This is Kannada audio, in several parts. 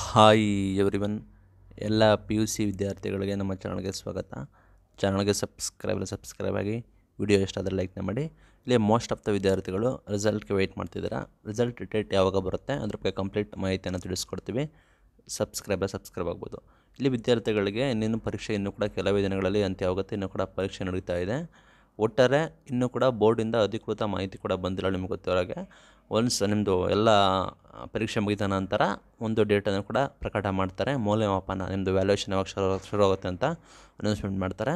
ಹಾಯ್ ಒನ್ ಎಲ್ಲ ಪಿ ಯು ಸಿ ವಿದ್ಯಾರ್ಥಿಗಳಿಗೆ ನಮ್ಮ ಚಾನಲ್ಗೆ ಸ್ವಾಗತ ಚಾನಲ್ಗೆ ಸಬ್ಸ್ಕ್ರೈಬ್ ಸಬ್ಸ್ಕ್ರೈಬ್ ಆಗಿ ವಿಡಿಯೋ ಇಷ್ಟ ಲೈಕ್ನ ಮಾಡಿ ಇಲ್ಲಿ ಮೋಸ್ಟ್ ಆಫ್ ದ ವಿದ್ಯಾರ್ಥಿಗಳು ರಿಸಲ್ಟ್ಗೆ ವೆಯ್ಟ್ ಮಾಡ್ತಿದ್ದೀರಾ ರಿಸಲ್ಟ್ ಡೇಟ್ ಯಾವಾಗ ಬರುತ್ತೆ ಅದ್ರ ಬಗ್ಗೆ ಕಂಪ್ಲೀಟ್ ಮಾಹಿತಿಯನ್ನು ತಿಳಿಸ್ಕೊಡ್ತೀವಿ ಸಬ್ಸ್ಕ್ರೈಬ್ ಸಬ್ಸ್ಕ್ರೈಬ್ ಆಗ್ಬೋದು ಇಲ್ಲಿ ವಿದ್ಯಾರ್ಥಿಗಳಿಗೆ ಇನ್ನೇನು ಪರೀಕ್ಷೆ ಇನ್ನೂ ಕೂಡ ಕೆಲವೇ ದಿನಗಳಲ್ಲಿ ಅಂತ್ಯವಾಗುತ್ತೆ ಇನ್ನೂ ಕೂಡ ಪರೀಕ್ಷೆ ನಡೀತಾ ಇದೆ ಒಟ್ಟಾರೆ ಇನ್ನೂ ಕೂಡ ಬೋರ್ಡಿಂದ ಅಧಿಕೃತ ಮಾಹಿತಿ ಕೂಡ ಬಂದಿಲ್ಲ ನಿಮಗೆ ಗೊತ್ತಿರೋಗೆ ಒನ್ಸ್ ನಿಮ್ಮದು ಎಲ್ಲ ಪರೀಕ್ಷೆ ಮುಗಿದ ನಂತರ ಒಂದು ಡೇಟನ್ನು ಕೂಡ ಪ್ರಕಟ ಮಾಡ್ತಾರೆ ಮೌಲ್ಯಮಾಪನ ನಿಮ್ಮದು ವ್ಯಾಲ್ಯೂಷನ್ ಯಾವಾಗ ಶುರು ಶುರು ಆಗುತ್ತೆ ಅಂತ ಅನೌನ್ಸ್ಮೆಂಟ್ ಮಾಡ್ತಾರೆ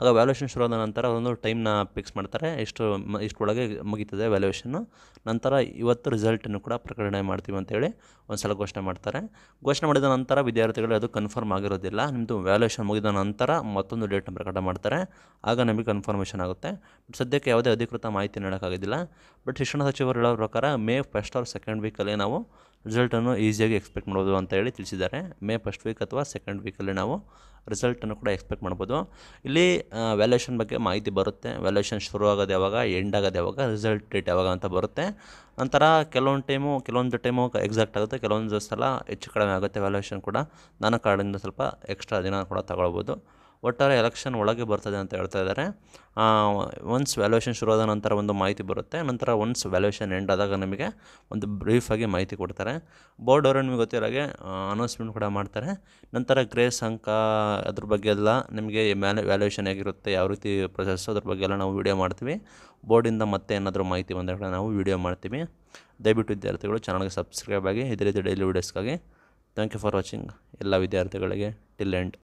ಆಗ ವ್ಯಾಲ್ಯೂಷನ್ ಶುರು ಆದ ನಂತರ ಒಂದು ಟೈಮ್ನ ಫಿಕ್ಸ್ ಮಾಡ್ತಾರೆ ಎಷ್ಟು ಇಷ್ಟೊಳಗೆ ಮುಗೀತದೆ ವ್ಯಾಲ್ಯೂಯೇಷನ್ನು ನಂತರ ಇವತ್ತು ರಿಸಲ್ಟನ್ನು ಕೂಡ ಪ್ರಕಟಣೆ ಮಾಡ್ತೀವಿ ಅಂತೇಳಿ ಒಂದು ಸಲ ಘೋಷಣೆ ಮಾಡ್ತಾರೆ ಘೋಷಣೆ ಮಾಡಿದ ನಂತರ ವಿದ್ಯಾರ್ಥಿಗಳು ಅದು ಕನ್ಫರ್ಮ್ ಆಗಿರೋದಿಲ್ಲ ನಿಮ್ಮದು ವ್ಯಾಲ್ಯೂಷನ್ ಮುಗಿದ ನಂತರ ಮತ್ತೊಂದು ಡೇಟ್ನ ಪ್ರಕಟ ಮಾಡ್ತಾರೆ ಆಗ ನಮಗೆ ಕನ್ಫರ್ಮೇಷನ್ ಆಗುತ್ತೆ ಬಟ್ ಸದ್ಯಕ್ಕೆ ಯಾವುದೇ ಅಧಿಕೃತ ಮಾಹಿತಿ ನೀಡೋಕ್ಕಾಗೋದಿಲ್ಲ ಬಟ್ ಶಿಕ್ಷಣ ಸಚಿವರು ಹೇಳೋ ಪ್ರಕಾರ ಮೇ ಫಸ್ಟ್ ಆರ್ ಸೆಕೆಂಡ್ ವೀಕಲ್ಲಿ ನಾವು ರಿಸಲ್ಟನ್ನು ಈಸಿಯಾಗಿ ಎಕ್ಸ್ಪೆಕ್ಟ್ ಮಾಡ್ಬೋದು ಅಂತ ಹೇಳಿ ತಿಳಿಸಿದ್ದಾರೆ ಮೇ ಫಸ್ಟ್ ವೀಕ್ ಅಥವಾ ಸೆಕೆಂಡ್ ವೀಕಲ್ಲಿ ನಾವು ರಿಸಲ್ಟನ್ನು ಕೂಡ ಎಕ್ಸ್ಪೆಕ್ಟ್ ಮಾಡ್ಬೋದು ಇಲ್ಲಿ ವ್ಯಾಲ್ಯೂಷನ್ ಬಗ್ಗೆ ಮಾಹಿತಿ ಬರುತ್ತೆ ವ್ಯಾಲ್ಯೂಷನ್ ಶುರು ಆಗೋದು ಯಾವಾಗ ಎಂಡ್ ಆಗೋದು ಯಾವಾಗ ರಿಸಲ್ಟ್ ಡೇಟ್ ಯಾವಾಗ ಅಂತ ಬರುತ್ತೆ ನಂತರ ಕೆಲವೊಂದು ಟೈಮು ಕೆಲವೊಂದು ಟೈಮು ಎಕ್ಸಾಕ್ಟ್ ಆಗುತ್ತೆ ಕೆಲವೊಂದು ಸಲ ಹೆಚ್ಚು ಕಡಿಮೆ ಆಗುತ್ತೆ ವ್ಯಾಲ್ಯೂಷನ್ ಕೂಡ ನಾನು ಕಾರ್ಡಿಂದ ಸ್ವಲ್ಪ ಎಕ್ಸ್ಟ್ರಾ ದಿನ ಕೂಡ ತಗೊಳ್ಬೋದು ಒಟ್ಟಾರೆ ಎಲೆಕ್ಷನ್ ಒಳಗೆ ಬರ್ತದೆ ಅಂತ ಹೇಳ್ತಾ ಇದ್ದಾರೆ ಒನ್ಸ್ ವ್ಯಾಲ್ಯೂಯೇಷನ್ ಶುರುವಾದ ನಂತರ ಒಂದು ಮಾಹಿತಿ ಬರುತ್ತೆ ನಂತರ ಒನ್ಸ್ ವ್ಯಾಲ್ಯೂಯೇಷನ್ ಎಂಡ್ ಆದಾಗ ನಿಮಗೆ ಒಂದು ಬ್ರೀಫಾಗಿ ಮಾಹಿತಿ ಕೊಡ್ತಾರೆ ಬೋರ್ಡ್ ಅವರು ನಿಮಗೆ ಗೊತ್ತಿರೋ ಹಾಗೆ ಅನೌನ್ಸ್ಮೆಂಟ್ ಕೂಡ ಮಾಡ್ತಾರೆ ನಂತರ ಗ್ರೇಸ್ ಅಂಕ ಅದ್ರ ಬಗ್ಗೆ ಎಲ್ಲ ನಿಮಗೆ ಮ್ಯಾಲೆ ವ್ಯಾಲ್ಯೂಯೇಷನ್ ಹೇಗಿರುತ್ತೆ ಯಾವ ರೀತಿ ಪ್ರೊಸೆಸ್ ಅದ್ರ ಬಗ್ಗೆ ಎಲ್ಲ ನಾವು ವೀಡಿಯೋ ಮಾಡ್ತೀವಿ ಬೋರ್ಡಿಂದ ಮತ್ತೆ ಏನಾದರೂ ಮಾಹಿತಿ ಬಂದಾಗ ನಾವು ವೀಡಿಯೋ ಮಾಡ್ತೀವಿ ದಯವಿಟ್ಟು ವಿದ್ಯಾರ್ಥಿಗಳು ಚಾನಲ್ಗೆ ಸಬ್ಸ್ಕ್ರೈಬ್ ಆಗಿ ಇದೇ ರೀತಿ ಡೈಲಿ ವೀಡಿಯೋಸ್ಗಾಗಿ ಥ್ಯಾಂಕ್ ಯು ಫಾರ್ ವಾಚಿಂಗ್ ಎಲ್ಲ ವಿದ್ಯಾರ್ಥಿಗಳಿಗೆ ಟಿಲ್ ಎಂಡ್